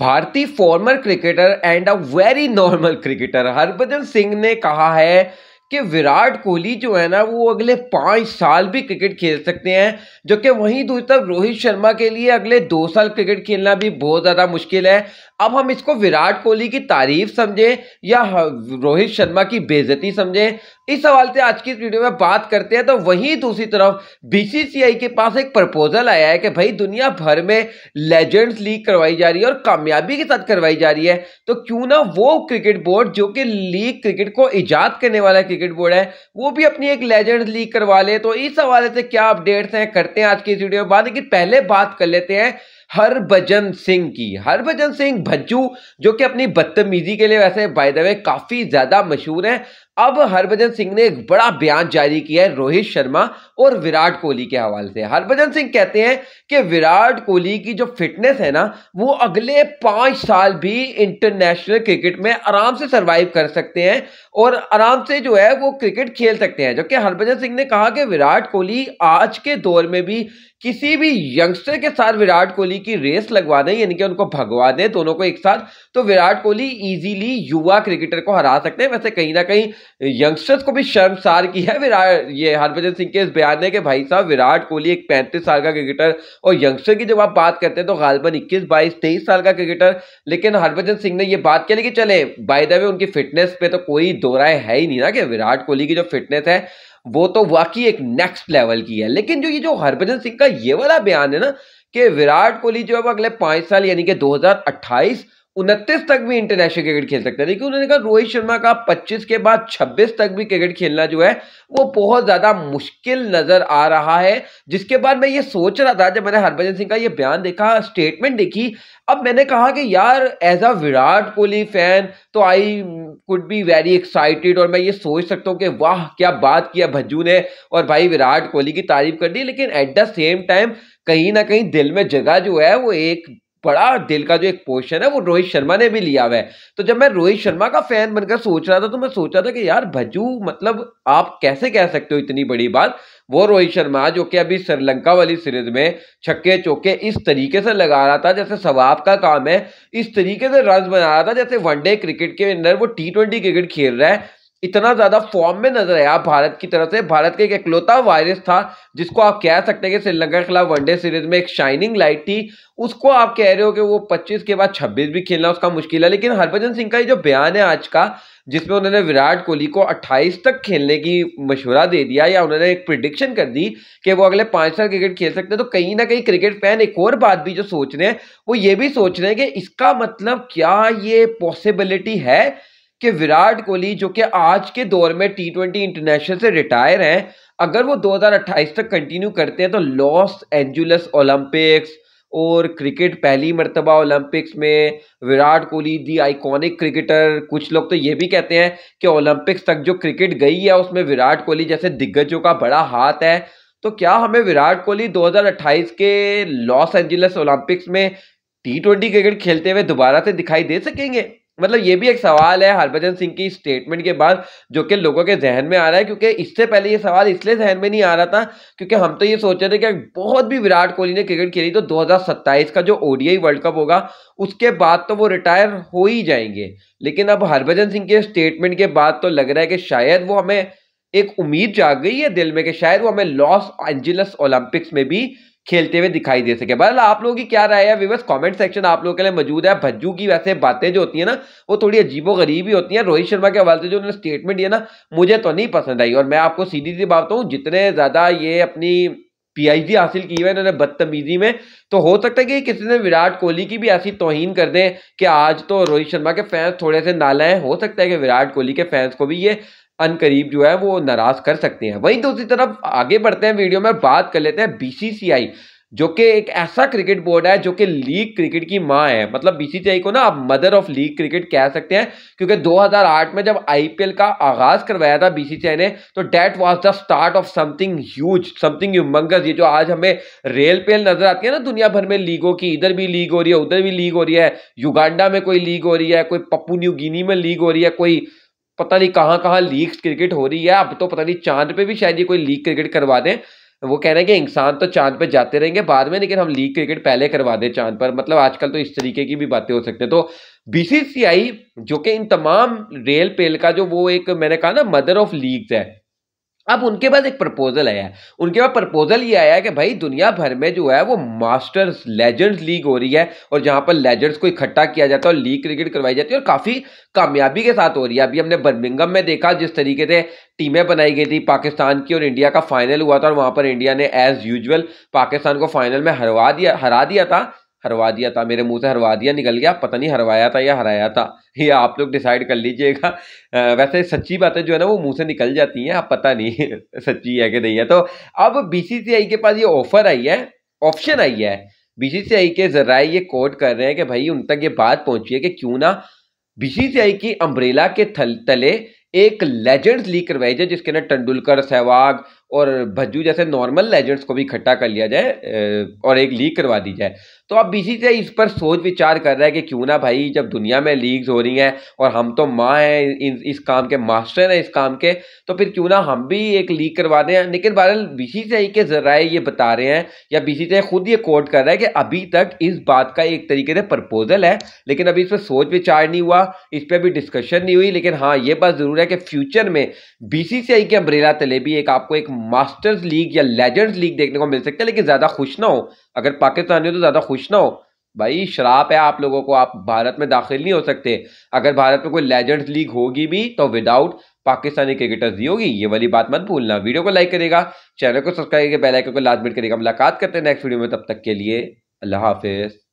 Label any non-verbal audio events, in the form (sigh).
भारतीय former cricketer and a very normal cricketer Harbhajan Singh ने कहा है कि विराट कोहली जो है ना वो अगले पाँच साल भी क्रिकेट खेल सकते हैं जो कि वहीं दूर तक रोहित शर्मा के लिए अगले दो साल क्रिकेट खेलना भी बहुत ज़्यादा मुश्किल है अब हम इसको विराट कोहली की तारीफ समझें या रोहित शर्मा की बेजती समझें इस सवाल से आज की इस वीडियो में बात करते हैं तो वहीं दूसरी तरफ बीसीसीआई के पास एक प्रपोजल आया है कि भाई दुनिया भर में लेजेंड्स लीग करवाई जा रही है और कामयाबी के साथ करवाई जा रही है तो क्यों ना वो क्रिकेट बोर्ड जो कि लीग क्रिकेट को ईजाद करने वाला है क्रिकेट बोर्ड है वो भी अपनी एक लेजेंड लीग करवा ले तो इस हवाले से क्या अपडेट्स हैं करते हैं आज की इस वीडियो में बात लेकिन पहले बात कर लेते हैं हरभजन सिंह की हरभजन सिंह भज्जू जो कि अपनी बदतमीजी के लिए वैसे बाय द वे काफ़ी ज़्यादा मशहूर हैं अब हरभजन सिंह ने एक बड़ा बयान जारी किया है रोहित शर्मा और विराट कोहली के हवाले से हरभजन सिंह कहते हैं कि विराट कोहली की जो फिटनेस है ना वो अगले पाँच साल भी इंटरनेशनल क्रिकेट में आराम से सर्वाइव कर सकते हैं और आराम से जो है वो क्रिकेट खेल सकते हैं जबकि हरभजन सिंह ने कहा कि विराट कोहली आज के दौर में भी किसी भी यंगस्टर के साथ विराट कोहली की रेस लगवा दें यानी कि उनको भगवा दें दोनों को एक साथ तो विराट कोहली इजीली युवा क्रिकेटर को हरा सकते हैं वैसे कहीं ना कहीं यंगस्टर्स को भी शर्मसार की है विराट ये हरभजन सिंह के इस बयान ने कि भाई साहब विराट कोहली एक पैंतीस साल का क्रिकेटर और यंगस्टर की जब आप बात करते हैं तो गालबन इक्कीस बाईस तेईस साल का क्रिकेटर लेकिन हरभजन सिंह ने यह बात किया लेकिन चले बाय द वे उनकी फिटनेस पे तो कोई दो राय है ही नहीं ना कि विराट कोहली की जो फिटनेस है वो तो वाकई एक नेक्स्ट लेवल की है लेकिन जो ये जो हरभजन सिंह का ये वाला बयान है ना कि विराट कोहली जो है वो अगले पांच साल यानी कि 2028 उनतीस तक भी इंटरनेशनल क्रिकेट खेल सकता है लेकिन उन्होंने कहा रोहित शर्मा का 25 के बाद 26 तक भी क्रिकेट खेलना जो है वो बहुत ज़्यादा मुश्किल नज़र आ रहा है जिसके बाद मैं ये सोच रहा था जब मैंने हरभजन सिंह का ये बयान देखा स्टेटमेंट देखी अब मैंने कहा कि यार as a Virat Kohli fan तो I could be very excited और मैं ये सोच सकता हूँ कि वाह क्या बात किया भज्जू ने और भाई विराट कोहली की तारीफ कर दी लेकिन एट द सेम टाइम कहीं ना कहीं दिल में जगह जो है वो एक बड़ा दिल का जो एक पोर्शन है वो रोहित शर्मा ने भी लिया हुआ है तो जब मैं रोहित शर्मा का फैन बनकर सोच रहा था तो मैं सोच रहा था कि यार भजू मतलब आप कैसे कह सकते हो इतनी बड़ी बात वो रोहित शर्मा जो कि अभी श्रीलंका वाली सीरीज में छक्के चौके इस तरीके से लगा रहा था जैसे सवाब का काम है इस तरीके से रन बना रहा था जैसे वनडे क्रिकेट के अंदर वो टी ट्वेंटी क्रिकेट खेल रहा है इतना ज़्यादा फॉर्म में नजर आया भारत की तरफ से भारत का एक इकलौता वायरस था जिसको आप कह सकते हैं कि श्रीलंका के खिलाफ वनडे सीरीज में एक शाइनिंग लाइट थी उसको आप कह रहे हो कि वो 25 के बाद 26 भी खेलना उसका मुश्किल है लेकिन हरभजन सिंह का ये जो बयान है आज का जिसमें उन्होंने विराट कोहली को 28 तक खेलने की मशवरा दे दिया या उन्होंने एक प्रिडिक्शन कर दी कि वो अगले पाँच साल क्रिकेट खेल सकते हैं तो कहीं ना कहीं क्रिकेट फैन एक और बात भी जो सोच रहे हैं वो ये भी सोच रहे हैं कि इसका मतलब क्या ये पॉसिबिलिटी है कि विराट कोहली जो कि आज के दौर में टी ट्वेंटी इंटरनेशनल से रिटायर हैं अगर वो 2028 तक कंटिन्यू करते हैं तो लॉस एंजुलस ओलंपिक्स और क्रिकेट पहली मरतबा ओलंपिक्स में Virat Kohli the iconic cricketer कुछ लोग तो ये भी कहते हैं कि ओलंपिक्स तक जो क्रिकेट गई है उसमें विराट कोहली जैसे दिग्गजों का बड़ा हाथ है तो क्या हमें विराट कोहली 2028 के लॉस एंजलस ओलंपिक्स में टी ट्वेंटी क्रिकेट खेलते हुए दोबारा से दिखाई दे सकेंगे मतलब ये भी एक सवाल है हरभजन सिंह की स्टेटमेंट के बाद जो कि लोगों के जहन में आ रहा है क्योंकि इससे पहले ये सवाल इसलिए जहन में नहीं आ रहा था क्योंकि हम तो ये सोच रहे थे कि बहुत भी विराट कोहली ने क्रिकेट खेली तो 2027 का जो ओडीआई वर्ल्ड कप होगा उसके बाद तो वो रिटायर हो ही जाएंगे लेकिन अब हरभजन सिंह के स्टेटमेंट के बाद तो लग रहा है कि शायद वो हमें एक उम्मीद जाग गई है दिल में कि शायद वो हमें लॉस एंजलस ओलंपिक्स में भी खेलते हुए दिखाई दे सके बहरहाल आप लोगों की क्या राय है विवर्स कमेंट सेक्शन आप लोगों के लिए मौजूद है भज्जू की वैसे बातें जो होती है ना वो थोड़ी अजीबो गरीब ही होती है रोहित शर्मा के हवाले से जो उन्होंने स्टेटमेंट दिया ना मुझे तो नहीं पसंद आई और मैं आपको सीधी सी बात हूँ जितने ज़्यादा ये अपनी पीएचडी हासिल की है इन्होंने बदतमीजी में तो हो सकता है कि किसी ने विराट कोहली की भी ऐसी तोहिन कर दें कि आज तो रोहित शर्मा के फैंस थोड़े से नाला हैं हो सकता है कि विराट कोहली के फैंस को भी ये अनकरीब जो है वो नाराज कर सकते हैं वहीं दूसरी तरफ आगे बढ़ते हैं वीडियो में बात कर लेते हैं बीसीसीआई जो कि एक ऐसा क्रिकेट बोर्ड है जो कि लीग क्रिकेट की माँ है मतलब बीसीसीआई को ना आप मदर ऑफ लीग क्रिकेट कह सकते हैं क्योंकि 2008 में जब आईपीएल का आगाज करवाया था बीसीसीआई ने तो that was the start of something huge something humongous ये जो आज हमें रेल पेल नजर आती है ना दुनिया भर में लीगों की इधर भी लीग हो रही है उधर भी लीग हो रही है युगांडा में कोई लीग हो रही है कोई पप्पू न्यू गिनी में लीग हो रही है कोई पता नहीं कहाँ कहाँ लीग क्रिकेट हो रही है अब तो पता नहीं चांद पे भी शायद ये कोई लीग क्रिकेट करवा दें वो कह रहे हैं कि इंसान तो चांद पे जाते रहेंगे बाद में लेकिन हम लीग क्रिकेट पहले करवा दें चांद पर मतलब आजकल तो इस तरीके की भी बातें हो सकती हैं तो बीसीसीआई जो कि इन तमाम रेल पेल का जो वो एक मैंने कहा ना मदर ऑफ लीग्स है अब उनके पास एक प्रपोजल आया है उनके पास प्रपोजल ये आया है कि भाई दुनिया भर में जो है वो मास्टर्स लेजेंड्स लीग हो रही है और जहाँ पर लेजेंड्स को इकट्ठा किया जाता है और लीग क्रिकेट करवाई जाती है और काफ़ी कामयाबी के साथ हो रही है अभी हमने बर्मिंगम में देखा जिस तरीके से टीमें बनाई गई थी पाकिस्तान की और इंडिया का फाइनल हुआ था और वहाँ पर इंडिया ने एज यूजल पाकिस्तान को फाइनल में हरवा दिया हरा दिया था हरवा दिया था मेरे मुंह से हरवा दिया निकल गया पता नहीं हरवाया था या हराया था ये आप लोग डिसाइड कर लीजिएगा वैसे सच्ची बातें जो है ना वो मुंह से निकल जाती हैं आप पता नहीं (laughs) सच्ची है कि नहीं है तो अब बी के पास ये ऑफर आई है ऑप्शन आई है बी के जराए ये कोट कर रहे हैं कि भाई उन तक ये बात पहुंची है कि क्यों ना बी की अम्ब्रेला के थल तले एक लेजेंड्स लीग करवाई जाए जिसके अंदर तेंडुलकर सहवाग और भज्जू जैसे नॉर्मल लेजेंड्स को भी इकट्ठा कर लिया जाए और एक लीग करवा दी जाए तो अब बीसीसीआई इस पर सोच विचार कर रहा है कि क्यों ना भाई जब दुनिया में लीग्स हो रही हैं और हम तो माँ हैं इस काम के मास्टर हैं इस काम के तो फिर क्यों ना हम भी एक लीग करवा दें लेकिन बहरहाल बीसीसीआई के जराए ये बता रहे हैं या बीसीसीआई खुद ये कोर्ट कर रहा है कि अभी तक इस बात का एक तरीके से प्रपोजल है लेकिन अभी इस पर सोच विचार नहीं हुआ इस पर अभी डिस्कशन नहीं हुई लेकिन हाँ ये बात ज़रूर है कि फ्यूचर में बी के अम्ब्रेला तले भी एक आपको एक मास्टर्स लीग या लेजेंड्स लीग देखने को मिल सकता है लेकिन ज़्यादा खुश ना हो अगर पाकिस्तानी हो तो ज़्यादा खुश ना हो भाई शराब है आप लोगों को आप भारत में दाखिल नहीं हो सकते अगर भारत में कोई लेजेंड्स लीग होगी भी तो विदाउट पाकिस्तानी क्रिकेटर्स ही होगी ये वाली बात मत भूलना वीडियो को लाइक करेगा चैनल को सब्सक्राइब करके बेल आइकन को लाजमिट करेगा मुलाकात करते हैं नेक्स्ट वीडियो में तब तक के लिए अल्लाह हाफिज़